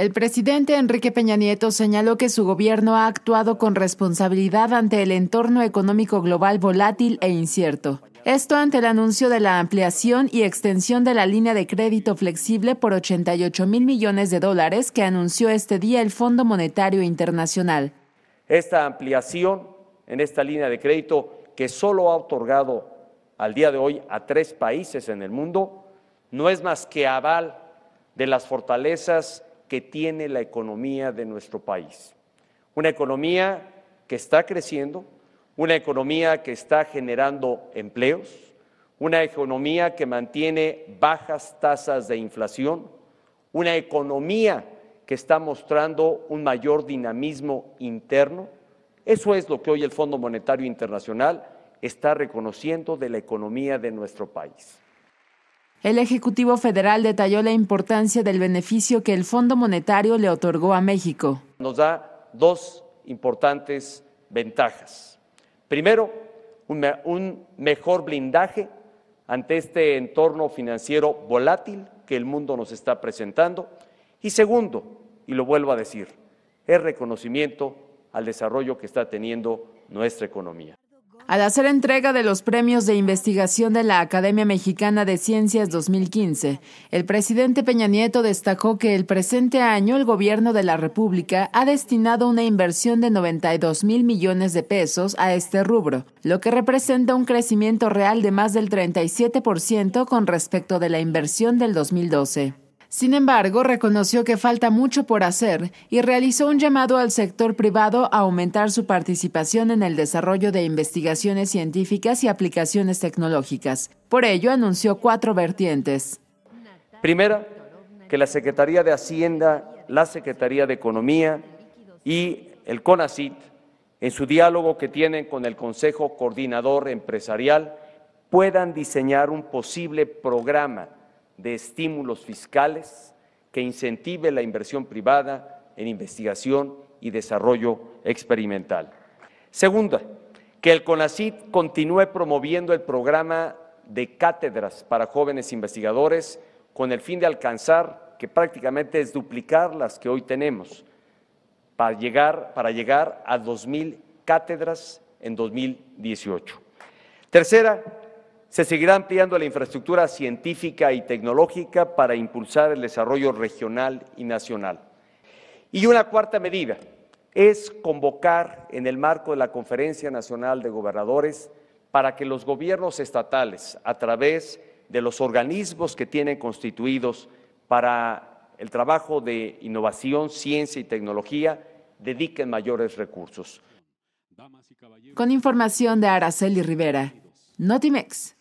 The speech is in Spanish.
El presidente Enrique Peña Nieto señaló que su gobierno ha actuado con responsabilidad ante el entorno económico global volátil e incierto. Esto ante el anuncio de la ampliación y extensión de la línea de crédito flexible por 88 mil millones de dólares que anunció este día el Fondo Monetario Internacional. Esta ampliación en esta línea de crédito que solo ha otorgado al día de hoy a tres países en el mundo no es más que aval de las fortalezas que tiene la economía de nuestro país. Una economía que está creciendo, una economía que está generando empleos, una economía que mantiene bajas tasas de inflación, una economía que está mostrando un mayor dinamismo interno. Eso es lo que hoy el Fondo Monetario Internacional está reconociendo de la economía de nuestro país. El Ejecutivo Federal detalló la importancia del beneficio que el Fondo Monetario le otorgó a México. Nos da dos importantes ventajas. Primero, un, mejor blindaje ante este entorno financiero volátil que el mundo nos está presentando. Y segundo, y lo vuelvo a decir, es reconocimiento al desarrollo que está teniendo nuestra economía. Al hacer entrega de los premios de investigación de la Academia Mexicana de Ciencias 2015, el presidente Peña Nieto destacó que el presente año el gobierno de la República ha destinado una inversión de 92 mil millones de pesos a este rubro, lo que representa un crecimiento real de más del 37% con respecto de la inversión del 2012. Sin embargo, reconoció que falta mucho por hacer y realizó un llamado al sector privado a aumentar su participación en el desarrollo de investigaciones científicas y aplicaciones tecnológicas. Por ello, anunció cuatro vertientes. Primera, que la Secretaría de Hacienda, la Secretaría de Economía y el CONACIT, en su diálogo que tienen con el Consejo Coordinador Empresarial, puedan diseñar un posible programa de estímulos fiscales que incentive la inversión privada en investigación y desarrollo experimental. Segunda, que el CONACYT continúe promoviendo el programa de cátedras para jóvenes investigadores con el fin de alcanzar, que prácticamente es duplicar las que hoy tenemos, para llegar, para llegar a 2.000 cátedras en 2018. Tercera, se seguirá ampliando la infraestructura científica y tecnológica para impulsar el desarrollo regional y nacional. Y una cuarta medida es convocar en el marco de la Conferencia Nacional de Gobernadores para que los gobiernos estatales, a través de los organismos que tienen constituidos para el trabajo de innovación, ciencia y tecnología, dediquen mayores recursos. Con información de Araceli Rivera, Notimex.